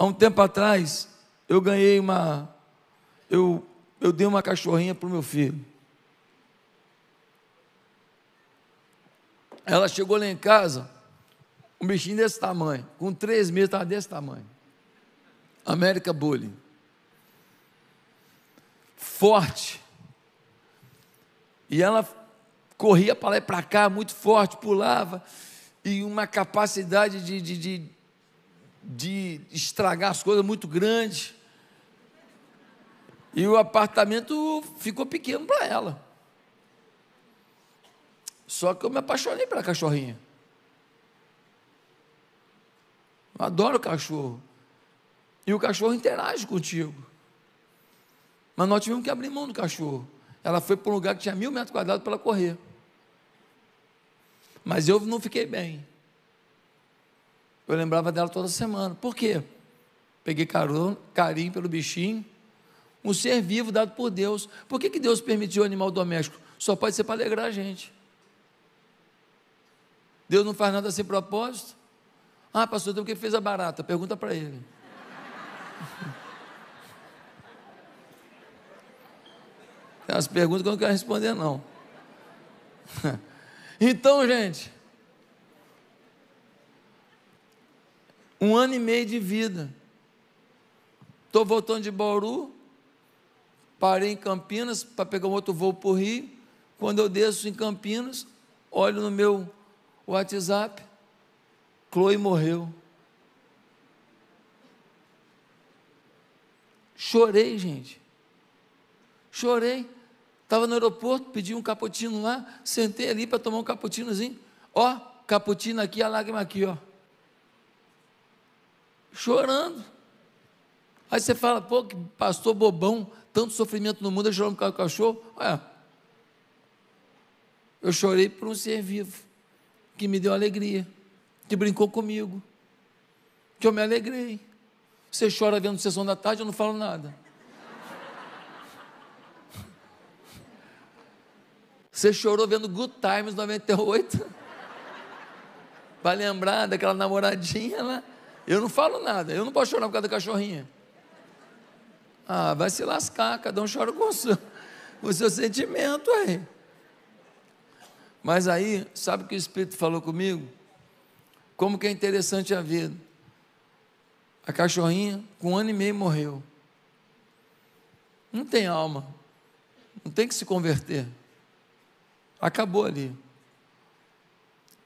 Há um tempo atrás, eu ganhei uma. Eu, eu dei uma cachorrinha para o meu filho. Ela chegou lá em casa, um bichinho desse tamanho, com três meses, estava desse tamanho. América Bully. Forte. E ela corria para lá e para cá, muito forte, pulava, e uma capacidade de, de, de de estragar as coisas muito grande. E o apartamento ficou pequeno para ela. Só que eu me apaixonei pela cachorrinha. Eu adoro cachorro. E o cachorro interage contigo. Mas nós tivemos que abrir mão do cachorro. Ela foi para um lugar que tinha mil metros quadrados para ela correr. Mas eu não fiquei bem. Eu lembrava dela toda semana. Por quê? Peguei carinho pelo bichinho, um ser vivo dado por Deus. Por que, que Deus permitiu o animal doméstico? Só pode ser para alegrar a gente. Deus não faz nada sem propósito. Ah, pastor, então o que fez a barata? Pergunta para ele. Tem umas perguntas que eu não quero responder, não. então, gente, Um ano e meio de vida. Estou voltando de Bauru, parei em Campinas para pegar um outro voo para o Rio. Quando eu desço em Campinas, olho no meu WhatsApp, Chloe morreu. Chorei, gente. Chorei. Estava no aeroporto, pedi um cappuccino lá, sentei ali para tomar um caputinozinho. Ó, cappuccino aqui, a lágrima aqui, ó chorando. Aí você fala, pô, que pastor bobão, tanto sofrimento no mundo, eu chorando por causa do cachorro. olha, Eu chorei por um ser vivo, que me deu alegria, que brincou comigo, que eu me alegrei. Você chora vendo sessão da tarde, eu não falo nada. Você chorou vendo Good Times 98? Vai lembrar daquela namoradinha lá. Né? Eu não falo nada, eu não posso chorar por causa da cachorrinha. Ah, vai se lascar, cada um chora com o seu, com o seu sentimento aí. Mas aí, sabe o que o Espírito falou comigo? Como que é interessante a vida. A cachorrinha, com um ano e meio, morreu. Não tem alma. Não tem que se converter. Acabou ali.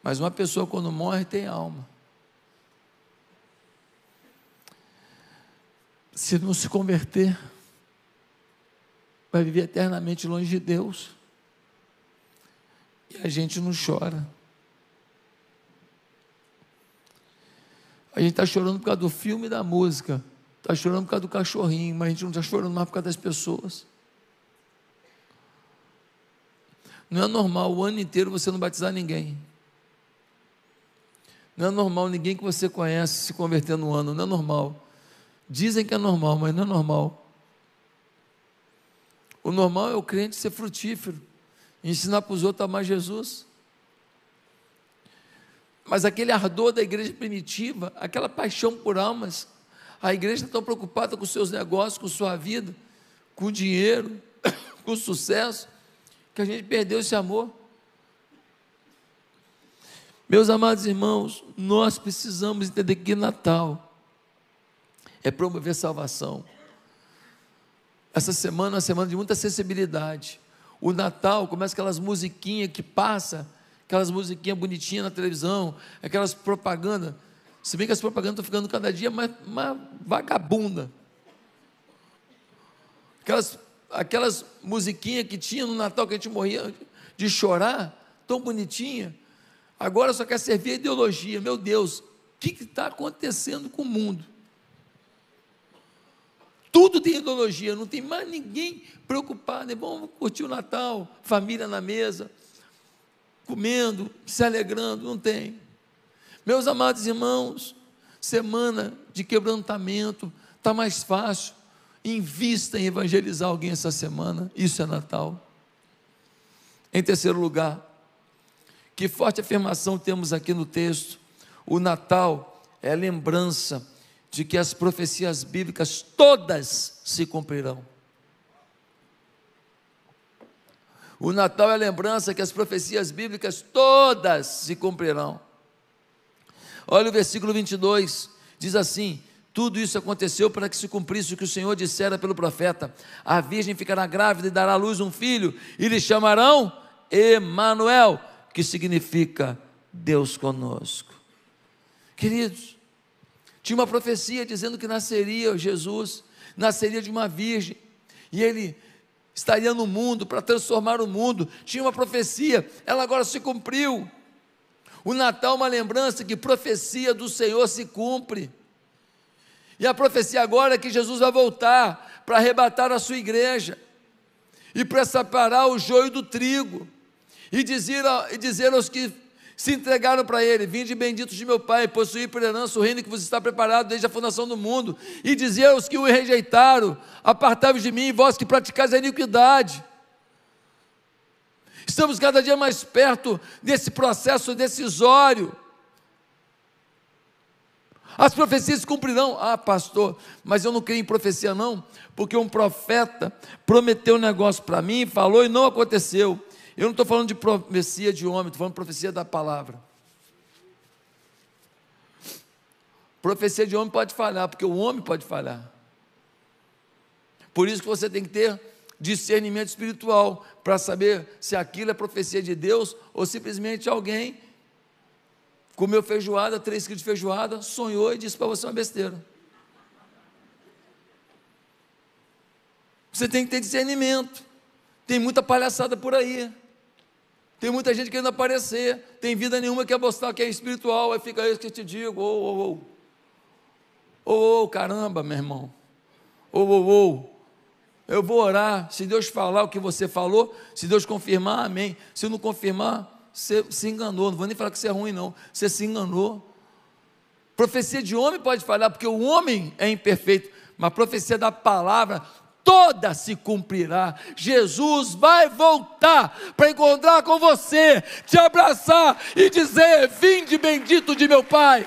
Mas uma pessoa, quando morre, tem alma. se não se converter, vai viver eternamente longe de Deus. E a gente não chora. A gente está chorando por causa do filme e da música. Está chorando por causa do cachorrinho, mas a gente não está chorando mais por causa das pessoas. Não é normal o ano inteiro você não batizar ninguém. Não é normal ninguém que você conhece se converter no ano. Não é normal. Dizem que é normal, mas não é normal. O normal é o crente ser frutífero, ensinar para os outros a amar Jesus. Mas aquele ardor da igreja primitiva, aquela paixão por almas, a igreja tão preocupada com seus negócios, com sua vida, com dinheiro, com sucesso, que a gente perdeu esse amor. Meus amados irmãos, nós precisamos entender que Natal é promover salvação. Essa semana é uma semana de muita sensibilidade. O Natal começa é aquelas musiquinhas que passa, aquelas musiquinhas bonitinhas na televisão, aquelas propagandas. Se bem que as propagandas estão ficando cada dia mais, mais vagabunda. Aquelas, aquelas musiquinhas que tinha no Natal que a gente morria de chorar, tão bonitinha. Agora só quer servir a ideologia. Meu Deus, o que está acontecendo com o mundo? tudo tem ideologia, não tem mais ninguém preocupado. É bom curtir o Natal, família na mesa, comendo, se alegrando, não tem. Meus amados irmãos, semana de quebrantamento, está mais fácil. Invista em evangelizar alguém essa semana, isso é Natal. Em terceiro lugar, que forte afirmação temos aqui no texto: o Natal é lembrança de que as profecias bíblicas todas se cumprirão. O Natal é a lembrança que as profecias bíblicas todas se cumprirão. Olha o versículo 22, diz assim: Tudo isso aconteceu para que se cumprisse o que o Senhor dissera pelo profeta: A virgem ficará grávida e dará à luz um filho, e lhe chamarão Emanuel, que significa Deus conosco. Queridos, tinha uma profecia dizendo que nasceria Jesus, nasceria de uma virgem, e ele estaria no mundo para transformar o mundo. Tinha uma profecia, ela agora se cumpriu. O Natal é uma lembrança que profecia do Senhor se cumpre. E a profecia agora é que Jesus vai voltar para arrebatar a sua igreja e para separar o joio do trigo e dizer, e dizer aos que se entregaram para ele, vinde benditos de meu Pai, possuí por herança o reino que vos está preparado desde a fundação do mundo, e dizia aos que o rejeitaram, apartai-vos de mim, vós que praticais a iniquidade, estamos cada dia mais perto desse processo decisório, as profecias se cumprirão, ah pastor, mas eu não creio em profecia não, porque um profeta prometeu um negócio para mim, falou e não aconteceu, eu não estou falando de profecia de homem, estou falando de profecia da palavra. Profecia de homem pode falhar, porque o homem pode falhar. Por isso que você tem que ter discernimento espiritual para saber se aquilo é profecia de Deus ou simplesmente alguém comeu feijoada, três quilos de feijoada, sonhou e disse para você uma besteira. Você tem que ter discernimento. Tem muita palhaçada por aí. Tem muita gente querendo aparecer, tem vida nenhuma que apostar que é espiritual, aí fica é isso que eu te digo, ou, ou, ou. Ou, ou, caramba, meu irmão. Ou, ou, ou. Eu vou orar. Se Deus falar o que você falou, se Deus confirmar, amém. Se não confirmar, você se enganou. Não vou nem falar que você é ruim, não. Você se enganou. Profecia de homem pode falhar, porque o homem é imperfeito, mas profecia da palavra, toda se cumprirá. Jesus vai voltar para encontrar com você, te abraçar e dizer: Vinde bendito de meu Pai.